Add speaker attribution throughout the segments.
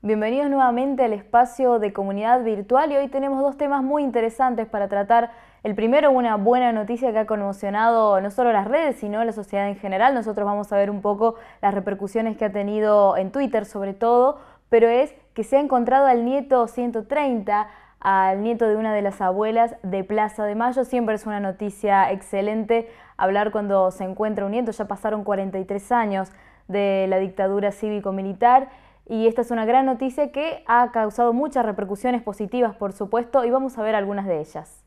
Speaker 1: Bienvenidos nuevamente al espacio de comunidad virtual y hoy tenemos dos temas muy interesantes para tratar. El primero, una buena noticia que ha conmocionado no solo las redes, sino la sociedad en general. Nosotros vamos a ver un poco las repercusiones que ha tenido en Twitter sobre todo, pero es que se ha encontrado al nieto 130, al nieto de una de las abuelas de Plaza de Mayo. Siempre es una noticia excelente hablar cuando se encuentra un nieto. Ya pasaron 43 años de la dictadura cívico-militar y esta es una gran noticia que ha causado muchas repercusiones positivas, por supuesto, y vamos a ver algunas de ellas.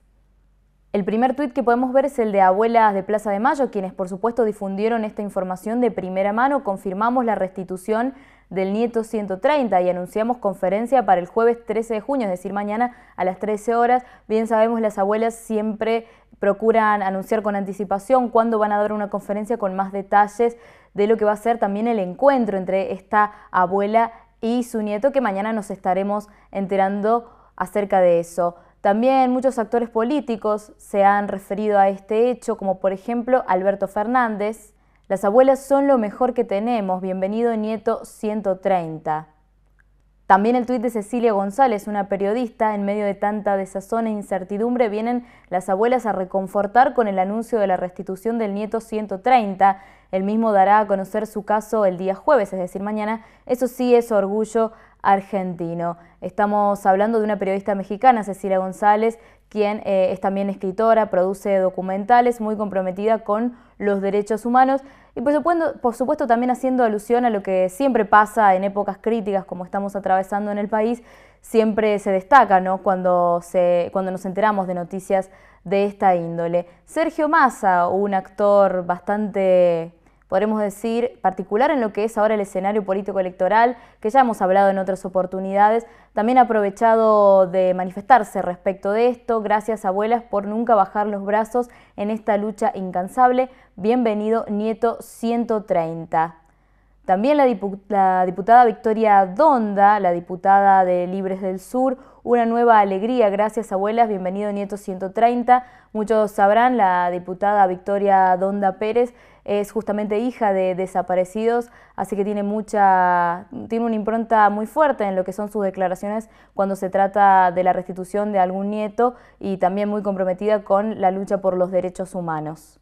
Speaker 1: El primer tuit que podemos ver es el de Abuelas de Plaza de Mayo, quienes por supuesto difundieron esta información de primera mano. Confirmamos la restitución del Nieto 130 y anunciamos conferencia para el jueves 13 de junio, es decir, mañana a las 13 horas. Bien sabemos, las abuelas siempre procuran anunciar con anticipación cuándo van a dar una conferencia con más detalles de lo que va a ser también el encuentro entre esta abuela y su nieto, que mañana nos estaremos enterando acerca de eso. También muchos actores políticos se han referido a este hecho, como por ejemplo Alberto Fernández, las abuelas son lo mejor que tenemos. Bienvenido Nieto 130. También el tuit de Cecilia González, una periodista, en medio de tanta desazón e incertidumbre, vienen las abuelas a reconfortar con el anuncio de la restitución del nieto 130. El mismo dará a conocer su caso el día jueves, es decir, mañana. Eso sí es orgullo argentino. Estamos hablando de una periodista mexicana, Cecilia González, quien eh, es también escritora, produce documentales, muy comprometida con los derechos humanos y por supuesto, por supuesto también haciendo alusión a lo que siempre pasa en épocas críticas como estamos atravesando en el país, siempre se destaca ¿no? cuando, se, cuando nos enteramos de noticias de esta índole. Sergio Massa, un actor bastante podremos decir, particular en lo que es ahora el escenario político electoral, que ya hemos hablado en otras oportunidades, también ha aprovechado de manifestarse respecto de esto. Gracias, abuelas, por nunca bajar los brazos en esta lucha incansable. Bienvenido, Nieto 130. También la, la, diputada Victoria Donda, la diputada de Libres del Sur, una nueva alegría, gracias abuelas, bienvenido Nieto 130. Muchos sabrán, la diputada Victoria Donda Pérez es justamente hija de desaparecidos, así que tiene mucha, tiene una impronta muy fuerte en lo que son sus declaraciones cuando se trata de la restitución de algún nieto y también muy comprometida con la lucha por los derechos humanos.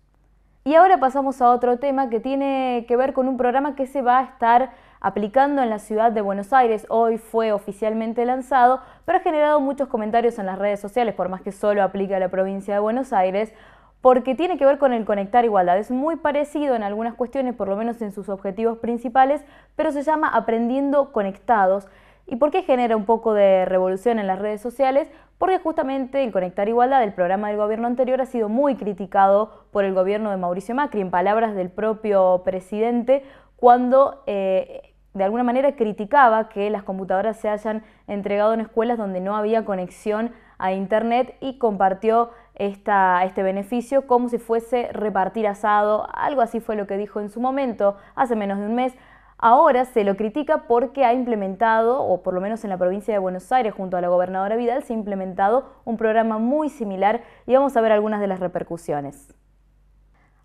Speaker 1: Y ahora pasamos a otro tema que tiene que ver con un programa que se va a estar aplicando en la ciudad de Buenos Aires. Hoy fue oficialmente lanzado, pero ha generado muchos comentarios en las redes sociales, por más que solo aplica a la provincia de Buenos Aires porque tiene que ver con el conectar igualdad. Es muy parecido en algunas cuestiones, por lo menos en sus objetivos principales, pero se llama Aprendiendo Conectados. ¿Y por qué genera un poco de revolución en las redes sociales? Porque justamente el Conectar Igualdad, el programa del gobierno anterior, ha sido muy criticado por el gobierno de Mauricio Macri, en palabras del propio presidente, cuando eh, de alguna manera criticaba que las computadoras se hayan entregado en escuelas donde no había conexión a internet y compartió esta, este beneficio como si fuese repartir asado, algo así fue lo que dijo en su momento, hace menos de un mes. Ahora se lo critica porque ha implementado, o por lo menos en la provincia de Buenos Aires, junto a la gobernadora Vidal, se ha implementado un programa muy similar y vamos a ver algunas de las repercusiones.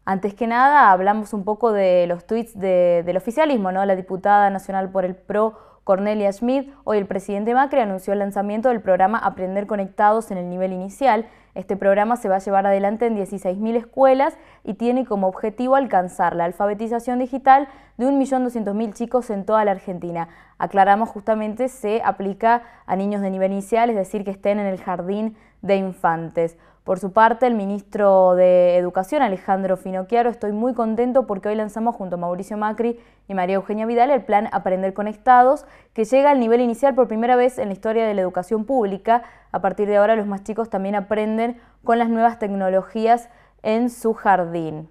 Speaker 1: Antes que nada, hablamos un poco de los tweets del oficialismo, ¿no? La diputada nacional por el PRO, Cornelia Schmidt, hoy el presidente Macri anunció el lanzamiento del programa Aprender Conectados en el nivel inicial. Este programa se va a llevar adelante en 16.000 escuelas y tiene como objetivo alcanzar la alfabetización digital de 1.200.000 chicos en toda la Argentina. Aclaramos justamente se aplica a niños de nivel inicial, es decir, que estén en el jardín de infantes. Por su parte, el ministro de Educación, Alejandro Finocchiaro, estoy muy contento porque hoy lanzamos junto a Mauricio Macri y María Eugenia Vidal el plan Aprender Conectados, que llega al nivel inicial por primera vez en la historia de la educación pública. A partir de ahora los más chicos también aprenden con las nuevas tecnologías en su jardín.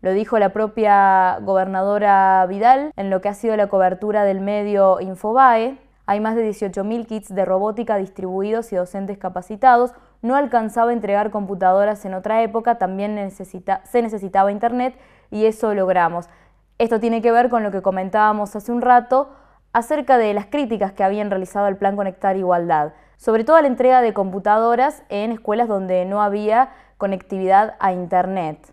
Speaker 1: Lo dijo la propia gobernadora Vidal en lo que ha sido la cobertura del medio Infobae. Hay más de 18.000 kits de robótica distribuidos y docentes capacitados no alcanzaba a entregar computadoras en otra época, también se necesitaba Internet y eso logramos. Esto tiene que ver con lo que comentábamos hace un rato acerca de las críticas que habían realizado al Plan Conectar Igualdad, sobre todo a la entrega de computadoras en escuelas donde no había conectividad a Internet.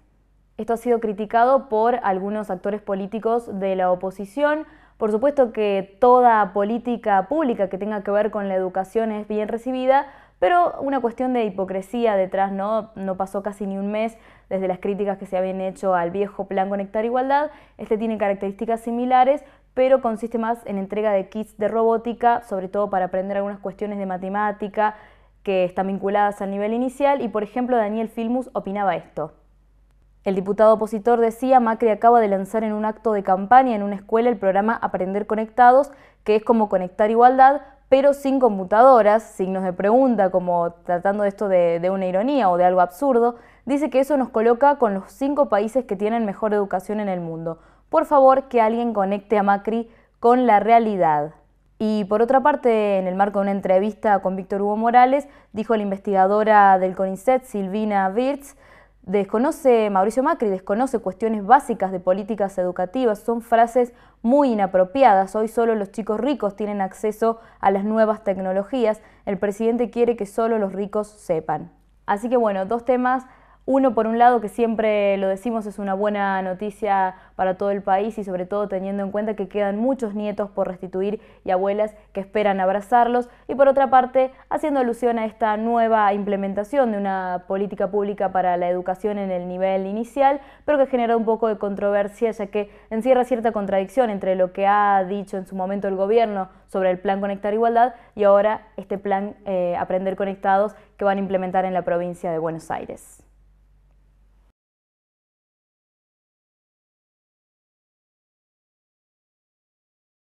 Speaker 1: Esto ha sido criticado por algunos actores políticos de la oposición. Por supuesto que toda política pública que tenga que ver con la educación es bien recibida, pero una cuestión de hipocresía detrás, ¿no? pasó casi ni un mes desde las críticas que se habían hecho al viejo plan Conectar Igualdad. Este tiene características similares, pero consiste más en entrega de kits de robótica, sobre todo para aprender algunas cuestiones de matemática que están vinculadas al nivel inicial. Y por ejemplo, Daniel Filmus opinaba esto. El diputado opositor decía, Macri acaba de lanzar en un acto de campaña en una escuela el programa Aprender Conectados, que es como conectar igualdad, pero sin computadoras, signos de pregunta, como tratando esto de, una ironía o de algo absurdo, dice que eso nos coloca con los cinco países que tienen mejor educación en el mundo. Por favor, que alguien conecte a Macri con la realidad. Y por otra parte, en el marco de una entrevista con Víctor Hugo Morales, dijo la investigadora del CONICET, Silvina Wirtz, Desconoce Mauricio Macri, desconoce cuestiones básicas de políticas educativas, son frases muy inapropiadas. Hoy solo los chicos ricos tienen acceso a las nuevas tecnologías. El presidente quiere que solo los ricos sepan. Así que bueno, dos temas uno, por un lado, que siempre lo decimos, es una buena noticia para todo el país y sobre todo teniendo en cuenta que quedan muchos nietos por restituir y abuelas que esperan abrazarlos. Y por otra parte, haciendo alusión a esta nueva implementación de una política pública para la educación en el nivel inicial, pero que genera un poco de controversia ya que encierra cierta contradicción entre lo que ha dicho en su momento el gobierno sobre el plan Conectar Igualdad y ahora este plan eh, Aprender Conectados que van a implementar en la provincia de Buenos Aires.